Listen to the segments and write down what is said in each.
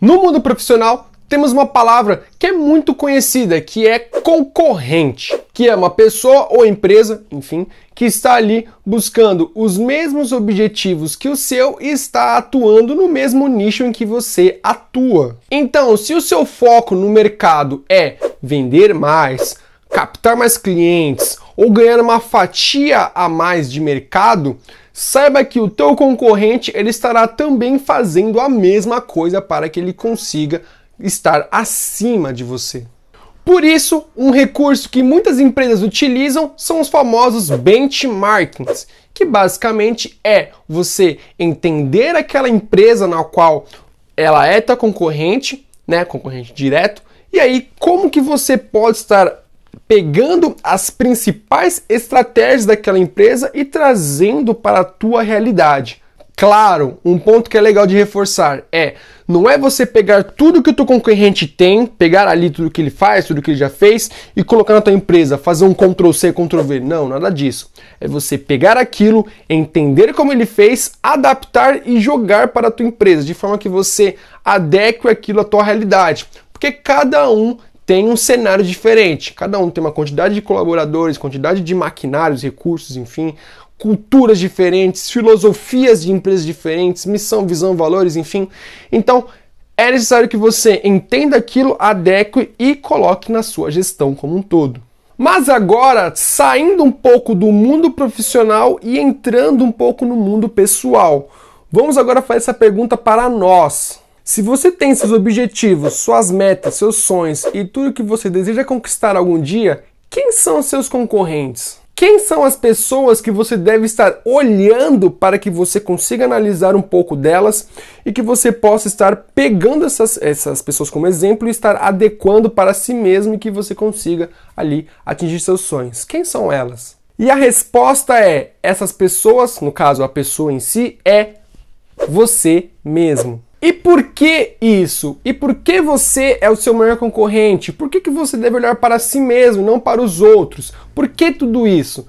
No mundo profissional, temos uma palavra que é muito conhecida, que é concorrente, que é uma pessoa ou empresa, enfim, que está ali buscando os mesmos objetivos que o seu e está atuando no mesmo nicho em que você atua. Então, se o seu foco no mercado é vender mais, captar mais clientes ou ganhar uma fatia a mais de mercado, saiba que o teu concorrente ele estará também fazendo a mesma coisa para que ele consiga estar acima de você. Por isso, um recurso que muitas empresas utilizam são os famosos benchmarkings, que basicamente é você entender aquela empresa na qual ela é tua concorrente, né, concorrente direto, e aí como que você pode estar pegando as principais estratégias daquela empresa e trazendo para a tua realidade. Claro, um ponto que é legal de reforçar é: não é você pegar tudo que o teu concorrente tem, pegar ali tudo que ele faz, tudo que ele já fez e colocar na tua empresa, fazer um Ctrl C, Ctrl V. Não, nada disso. É você pegar aquilo, entender como ele fez, adaptar e jogar para a tua empresa, de forma que você adeque aquilo à tua realidade. Porque cada um tem um cenário diferente. Cada um tem uma quantidade de colaboradores, quantidade de maquinários, recursos, enfim, culturas diferentes, filosofias de empresas diferentes, missão, visão, valores, enfim. Então, é necessário que você entenda aquilo, adeque e coloque na sua gestão como um todo. Mas agora, saindo um pouco do mundo profissional e entrando um pouco no mundo pessoal. Vamos agora fazer essa pergunta para nós. Se você tem seus objetivos, suas metas, seus sonhos e tudo que você deseja conquistar algum dia, quem são seus concorrentes? Quem são as pessoas que você deve estar olhando para que você consiga analisar um pouco delas e que você possa estar pegando essas, essas pessoas como exemplo e estar adequando para si mesmo e que você consiga ali atingir seus sonhos? Quem são elas? E a resposta é: essas pessoas, no caso a pessoa em si, é você mesmo. E por que isso? E por que você é o seu maior concorrente? Por que, que você deve olhar para si mesmo, não para os outros? Por que tudo isso?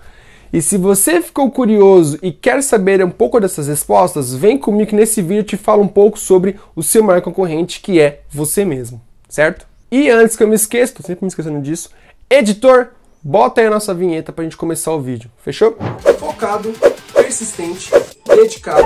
E se você ficou curioso e quer saber um pouco dessas respostas, vem comigo que nesse vídeo eu te falo um pouco sobre o seu maior concorrente, que é você mesmo, certo? E antes que eu me esqueça, tô sempre me esquecendo disso, editor, bota aí a nossa vinheta pra gente começar o vídeo, fechou? Focado, persistente, dedicado.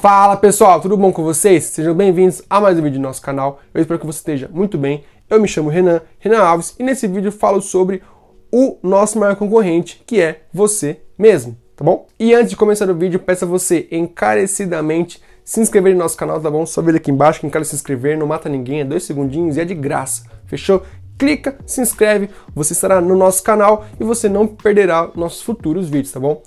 Fala pessoal, tudo bom com vocês? Sejam bem-vindos a mais um vídeo do nosso canal. Eu espero que você esteja muito bem. Eu me chamo Renan, Renan Alves, e nesse vídeo falo sobre o nosso maior concorrente, que é você mesmo, tá bom? E antes de começar o vídeo, peço a você encarecidamente se inscrever no nosso canal, tá bom? Só ver aqui embaixo quem quer se inscrever, não mata ninguém, é dois segundinhos e é de graça, fechou? clica, se inscreve, você estará no nosso canal e você não perderá nossos futuros vídeos, tá bom?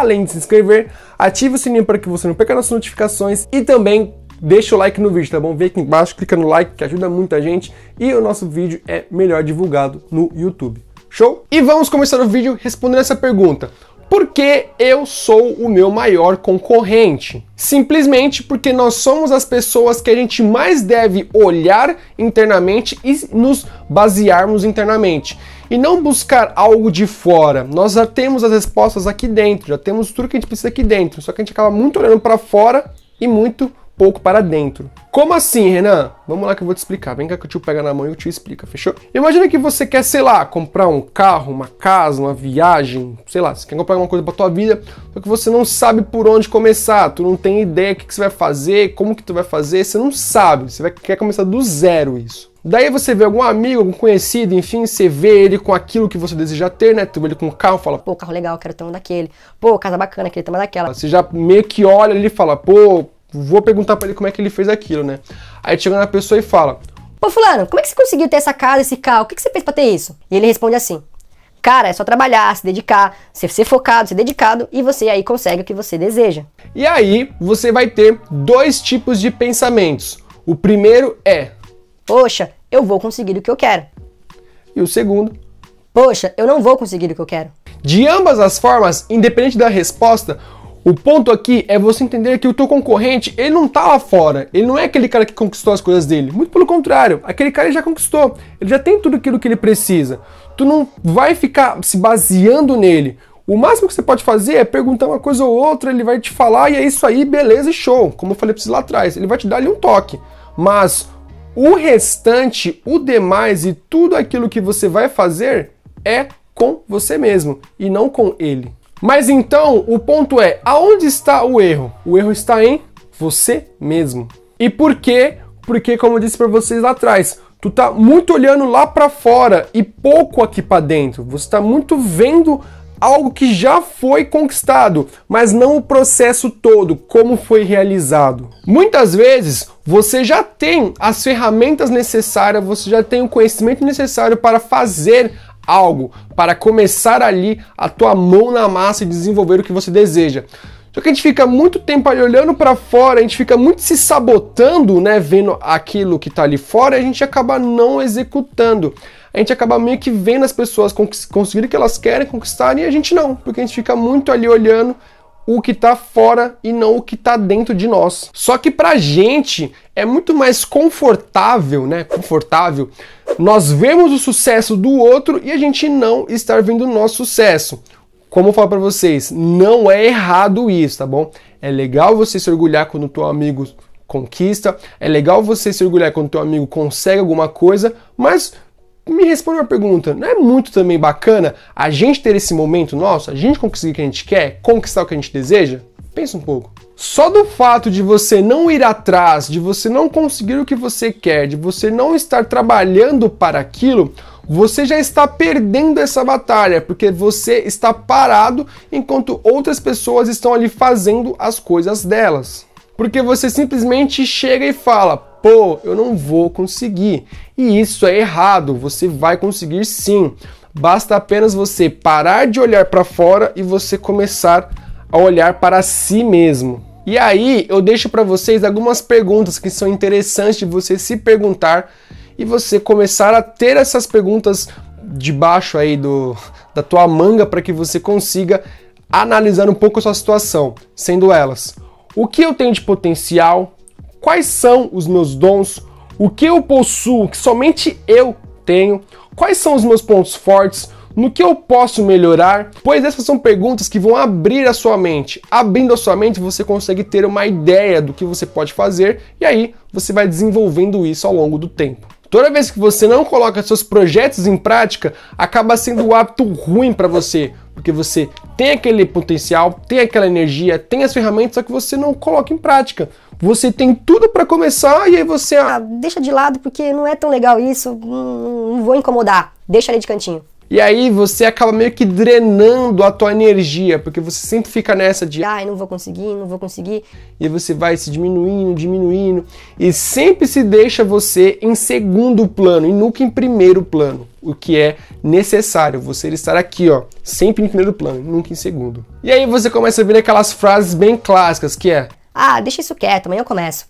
além de se inscrever, ative o sininho para que você não perca nossas notificações e também deixa o like no vídeo, tá bom? Vem aqui embaixo, clica no like que ajuda muita gente e o nosso vídeo é melhor divulgado no YouTube. Show? E vamos começar o vídeo respondendo essa pergunta. Por que eu sou o meu maior concorrente? Simplesmente porque nós somos as pessoas que a gente mais deve olhar internamente e nos basearmos internamente e não buscar algo de fora. Nós já temos as respostas aqui dentro, já temos tudo que a gente precisa aqui dentro, só que a gente acaba muito olhando para fora e muito pouco para dentro. Como assim, Renan? Vamos lá que eu vou te explicar. Vem cá que o tio pega na mão e o tio explica, fechou? Imagina que você quer, sei lá, comprar um carro, uma casa, uma viagem, sei lá, você quer comprar alguma coisa para tua vida, só que você não sabe por onde começar, tu não tem ideia o que, que você vai fazer, como que tu vai fazer, você não sabe, você vai, quer começar do zero isso. Daí você vê algum amigo, algum conhecido, enfim, você vê ele com aquilo que você deseja ter, né? Tu vê ele com um carro, fala, pô, carro legal, quero ter um daquele. Pô, casa bacana, queria ter uma daquela. Você já meio que olha ali e fala, pô, vou perguntar para ele como é que ele fez aquilo, né? Aí chega na pessoa e fala: Ô fulano, como é que você conseguiu ter essa casa, esse carro? O que, que você fez para ter isso? E ele responde assim: Cara, é só trabalhar, se dedicar, ser, ser focado, ser dedicado e você aí consegue o que você deseja. E aí você vai ter dois tipos de pensamentos. O primeiro é: Poxa, eu vou conseguir o que eu quero. E o segundo: Poxa, eu não vou conseguir o que eu quero. De ambas as formas, independente da resposta, o ponto aqui é você entender que o teu concorrente, ele não tá lá fora, ele não é aquele cara que conquistou as coisas dele. Muito pelo contrário, aquele cara já conquistou, ele já tem tudo aquilo que ele precisa. Tu não vai ficar se baseando nele. O máximo que você pode fazer é perguntar uma coisa ou outra, ele vai te falar e é isso aí, beleza, show. Como eu falei para você lá atrás, ele vai te dar ali um toque. Mas o restante, o demais e tudo aquilo que você vai fazer é com você mesmo e não com ele. Mas então, o ponto é, aonde está o erro? O erro está em você mesmo. E por quê? Porque como eu disse para vocês lá atrás, tu tá muito olhando lá para fora e pouco aqui para dentro. Você tá muito vendo algo que já foi conquistado, mas não o processo todo, como foi realizado. Muitas vezes você já tem as ferramentas necessárias, você já tem o conhecimento necessário para fazer algo, para começar ali a tua mão na massa e desenvolver o que você deseja. Só que a gente fica muito tempo ali olhando para fora, a gente fica muito se sabotando, né, vendo aquilo que tá ali fora, e a gente acaba não executando. A gente acaba meio que vendo as pessoas conseguirem o que elas querem conquistar e a gente não, porque a gente fica muito ali olhando o que está fora e não o que está dentro de nós. Só que para a gente é muito mais confortável, né? Confortável nós vemos o sucesso do outro e a gente não estar vendo o nosso sucesso. Como eu falo para vocês, não é errado isso, tá bom? É legal você se orgulhar quando teu amigo conquista, é legal você se orgulhar quando teu amigo consegue alguma coisa, mas me responde uma pergunta, não é muito também bacana a gente ter esse momento nosso, a gente conseguir o que a gente quer, conquistar o que a gente deseja? Pensa um pouco. Só do fato de você não ir atrás, de você não conseguir o que você quer, de você não estar trabalhando para aquilo, você já está perdendo essa batalha, porque você está parado enquanto outras pessoas estão ali fazendo as coisas delas. Porque você simplesmente chega e fala: pô, eu não vou conseguir. E isso é errado, você vai conseguir sim. Basta apenas você parar de olhar para fora e você começar a olhar para si mesmo. E aí eu deixo para vocês algumas perguntas que são interessantes de você se perguntar e você começar a ter essas perguntas debaixo aí do da tua manga para que você consiga analisar um pouco a sua situação, sendo elas: o que eu tenho de potencial, quais são os meus dons, o que eu possuo que somente eu tenho, quais são os meus pontos fortes, no que eu posso melhorar? Pois essas são perguntas que vão abrir a sua mente. Abrindo a sua mente, você consegue ter uma ideia do que você pode fazer e aí você vai desenvolvendo isso ao longo do tempo. Toda vez que você não coloca seus projetos em prática, acaba sendo um hábito ruim para você, porque você tem aquele potencial, tem aquela energia, tem as ferramentas, só que você não coloca em prática. Você tem tudo para começar e aí você. Ah, deixa de lado porque não é tão legal isso, não, não vou incomodar, deixa ali de cantinho. E aí você acaba meio que drenando a tua energia, porque você sempre fica nessa de ai, não vou conseguir, não vou conseguir. E você vai se diminuindo, diminuindo e sempre se deixa você em segundo plano e nunca em primeiro plano, o que é necessário você estar aqui, ó, sempre em primeiro plano, nunca em segundo. E aí você começa a ver aquelas frases bem clássicas que é: "Ah, deixa isso quieto, amanhã eu começo".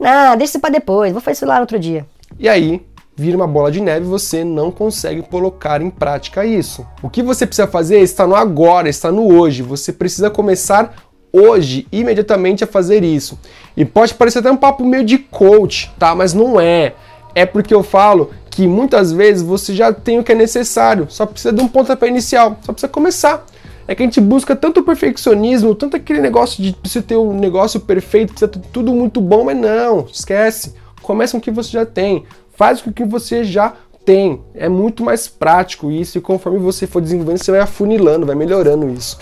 "Não, deixa isso para depois, vou fazer isso lá no outro dia". E aí vira uma bola de neve e você não consegue colocar em prática isso. O que você precisa fazer está no agora, está no hoje. Você precisa começar hoje, imediatamente, a fazer isso. E pode parecer até um papo meio de coach, tá? Mas não é. É porque eu falo que muitas vezes você já tem o que é necessário, só precisa de um pontapé inicial, só precisa começar é que a gente busca tanto o perfeccionismo, tanto aquele negócio de você ter um negócio perfeito, precisa ter tudo muito bom, mas não, esquece. Começa com o que você já tem. Faz com que você já tem. É muito mais prático isso e conforme você for desenvolvendo, você vai afunilando, vai melhorando isso.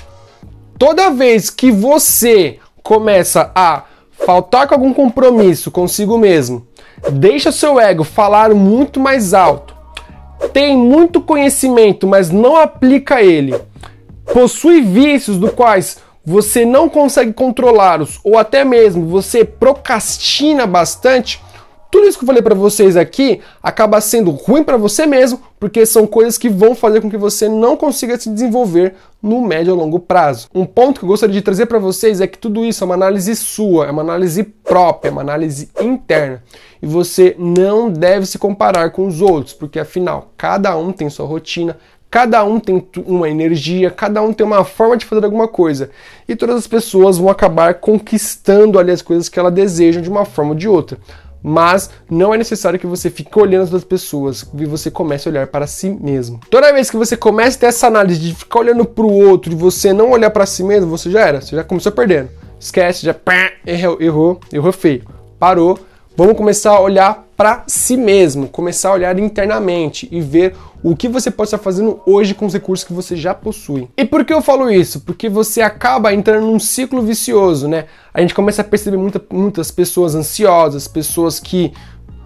Toda vez que você começa a faltar com algum compromisso consigo mesmo, deixa seu ego falar muito mais alto, tem muito conhecimento, mas não aplica ele, possui vícios do quais você não consegue controlá-los ou até mesmo você procrastina bastante, tudo isso que eu falei para vocês aqui acaba sendo ruim para você mesmo, porque são coisas que vão fazer com que você não consiga se desenvolver no médio e longo prazo. Um ponto que eu gostaria de trazer para vocês é que tudo isso é uma análise sua, é uma análise própria, é uma análise interna. E você não deve se comparar com os outros, porque afinal, cada um tem sua rotina, cada um tem uma energia, cada um tem uma forma de fazer alguma coisa. E todas as pessoas vão acabar conquistando ali as coisas que elas desejam de uma forma ou de outra mas não é necessário que você fique olhando as pessoas e você comece a olhar para si mesmo. Toda vez que você começa a ter essa análise de ficar olhando para o outro e você não olhar para si mesmo, você já era, você já começou perdendo. Esquece, já pá, errou, errou, errou feio. Parou. Vamos começar a olhar para si mesmo, começar a olhar internamente e ver o que você pode estar fazendo hoje com os recursos que você já possui. E por que eu falo isso? Porque você acaba entrando num ciclo vicioso, né? A gente começa a perceber muita, muitas pessoas ansiosas, pessoas que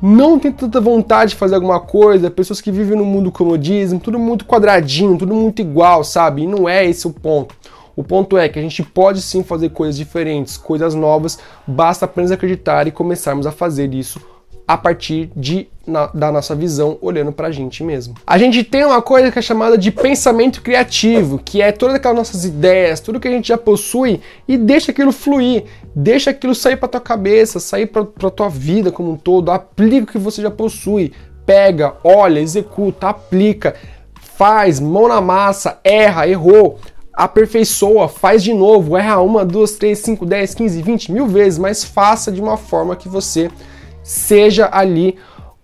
não têm tanta vontade de fazer alguma coisa, pessoas que vivem no mundo comodismo, tudo muito quadradinho, tudo muito igual, sabe? E não é esse o ponto. O ponto é que a gente pode sim fazer coisas diferentes, coisas novas, basta apenas acreditar e começarmos a fazer isso a partir de, na, da nossa visão olhando para a gente mesmo. A gente tem uma coisa que é chamada de pensamento criativo, que é todas aquelas nossas ideias, tudo que a gente já possui e deixa aquilo fluir, deixa aquilo sair para tua cabeça, sair para tua vida como um todo, aplica o que você já possui, pega, olha, executa, aplica, faz, mão na massa, erra, errou, aperfeiçoa, faz de novo, erra uma, duas, três, cinco, dez, quinze, vinte mil vezes, mas faça de uma forma que você seja ali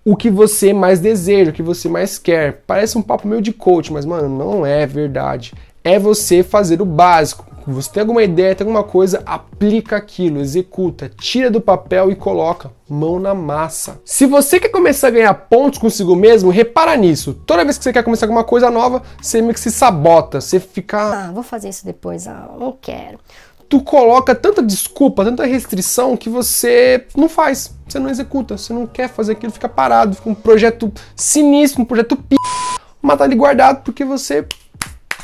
o que você mais deseja, o que você mais quer. Parece um papo meio de coach, mas mano, não é verdade. É você fazer o básico. Você tem alguma ideia, tem alguma coisa, aplica aquilo, executa, tira do papel e coloca mão na massa. Se você quer começar a ganhar pontos consigo mesmo, repara nisso. Toda vez que você quer começar alguma coisa nova, você meio que se sabota, você fica. Ah, vou fazer isso depois, ah, não quero tu coloca tanta desculpa, tanta restrição que você não faz, você não executa, você não quer fazer aquilo, fica parado, fica um projeto sinistro, um projeto p... matar ele guardado porque você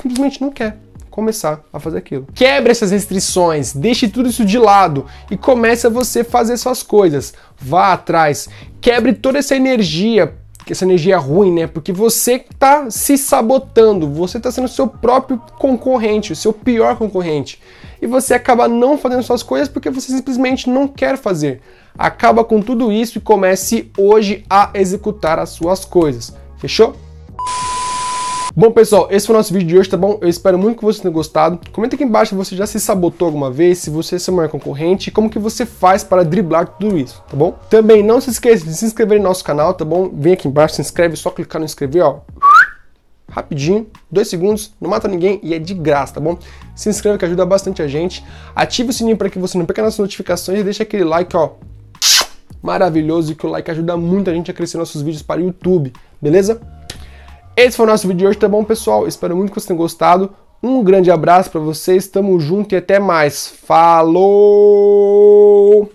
simplesmente não quer começar a fazer aquilo. Quebre essas restrições, deixe tudo isso de lado e comece a você fazer suas coisas. Vá atrás, quebre toda essa energia, que essa energia é ruim, né? Porque você tá se sabotando, você tá sendo seu próprio concorrente, o seu pior concorrente. E você acaba não fazendo suas coisas porque você simplesmente não quer fazer. Acaba com tudo isso e comece hoje a executar as suas coisas. Fechou? Bom, pessoal, esse foi o nosso vídeo de hoje, tá bom? Eu espero muito que vocês tenham gostado. Comenta aqui embaixo se você já se sabotou alguma vez, se você é seu maior concorrente e como que você faz para driblar tudo isso, tá bom? Também não se esqueça de se inscrever no nosso canal, tá bom? Vem aqui embaixo, se inscreve, só clicar no inscrever, ó. Rapidinho, dois segundos, não mata ninguém e é de graça, tá bom? Se inscreva que ajuda bastante a gente. Ative o sininho para que você não perca nas notificações e deixa aquele like, ó, maravilhoso e que o like ajuda muito a gente a crescer nossos vídeos para o YouTube, beleza? Esse foi o nosso vídeo de hoje, tá bom, pessoal? Espero muito que vocês tenham gostado. Um grande abraço para vocês, tamo junto e até mais. Falou!